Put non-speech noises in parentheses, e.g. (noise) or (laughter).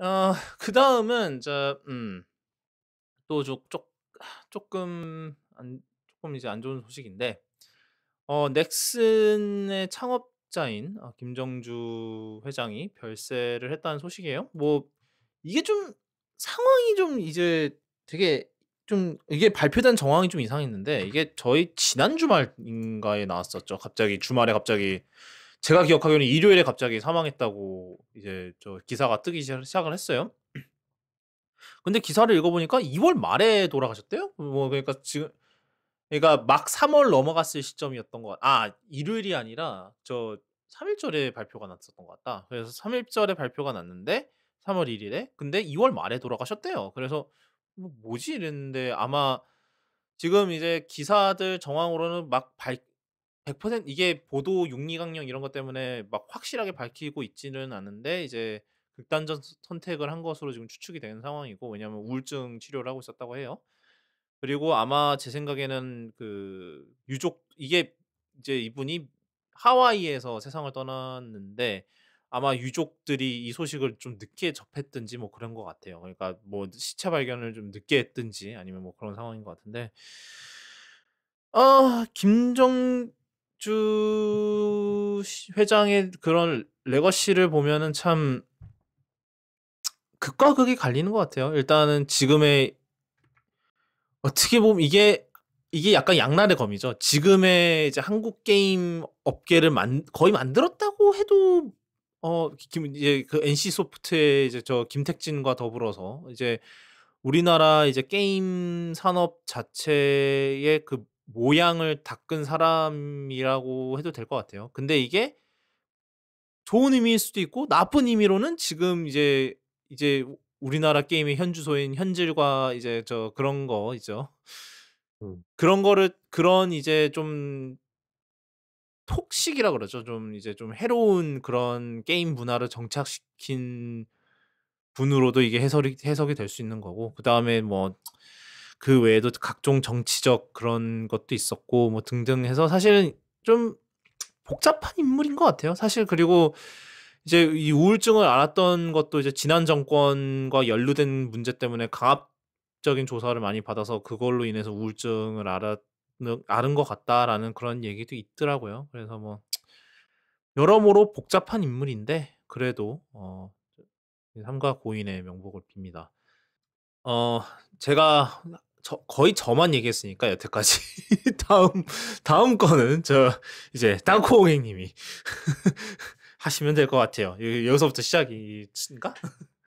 어, 그 다음은 이제 음, 또 조, 금 안, 조금 이제 안 좋은 소식인데 어, 넥슨의 창업자인 어, 김정주 회장이 별세를 했다는 소식이에요. 뭐 이게 좀 상황이 좀 이제 되게 좀 이게 발표된 정황이 좀 이상했는데 이게 저희 지난 주말인가에 나왔었죠. 갑자기 주말에 갑자기 제가 기억하기로는 일요일에 갑자기 사망했다고 이제 저 기사가 뜨기 시작을 했어요. 근데 기사를 읽어보니까 2월 말에 돌아가셨대요. 뭐 그러니까 지금 그러니까 막 3월 넘어갔을 시점이었던 것 같. 아 일요일이 아니라 저 3일절에 발표가 났었던 것 같다. 그래서 3일절에 발표가 났는데 3월 1일에 근데 2월 말에 돌아가셨대요. 그래서 뭐 뭐지 이랬는데 아마 지금 이제 기사들 정황으로는 막 발, 100% 이게 보도 육리강령 이런 것 때문에 막 확실하게 밝히고 있지는 않은데 이제 극단적 선택을 한 것으로 지금 추측이 되는 상황이고 왜냐하면 우울증 치료를 하고 있었다고 해요. 그리고 아마 제 생각에는 그 유족 이게 이제 이분이 하와이에서 세상을 떠났는데 아마 유족들이 이 소식을 좀 늦게 접했든지 뭐 그런 것 같아요. 그러니까 뭐 시체 발견을 좀 늦게 했든지 아니면 뭐 그런 상황인 것 같은데 아 김정 박주 회장의 그런 레거시를 보면은 참 극과 극이 갈리는 것 같아요. 일단은 지금의 어떻게 보면 이게 이게 약간 양날의 검이죠. 지금의 이제 한국 게임 업계를 만, 거의 만들었다고 해도 어 김, 이제 그 NC 소프트의 이제 저 김택진과 더불어서 이제 우리나라 이제 게임 산업 자체의 그 모양을 닦은 사람이라고 해도 될 것 같아요. 근데 이게 좋은 의미일 수도 있고 나쁜 의미로는 지금 이제 이제 우리나라 게임의 현주소인 현질과 이제 저 그런 거 있죠. 음. 그런 거를 그런 이제 좀 톡식이라 그러죠. 좀 이제 좀 해로운 그런 게임 문화를 정착시킨 분으로도 이게 해석이 해석이 될 수 있는 거고 그 다음에 뭐그 외에도 각종 정치적 그런 것도 있었고 뭐 등등 해서 사실은 좀 복잡한 인물인 것 같아요. 사실 그리고 이제 이 우울증을 알았던 것도 이제 지난 정권과 연루된 문제 때문에 강압적인 조사를 많이 받아서 그걸로 인해서 우울증을 알았 아는 것 같다라는 그런 얘기도 있더라고요. 그래서 뭐 여러모로 복잡한 인물인데 그래도 어 삼가 고인의 명복을 빕니다. 어 제가 저, 거의 저만 얘기했으니까 여태까지 (laughs) 다음 다음 거는 저 이제 땅콩 행님이 (laughs) 하시면 될 것 같아요. 여기서부터 시작인가?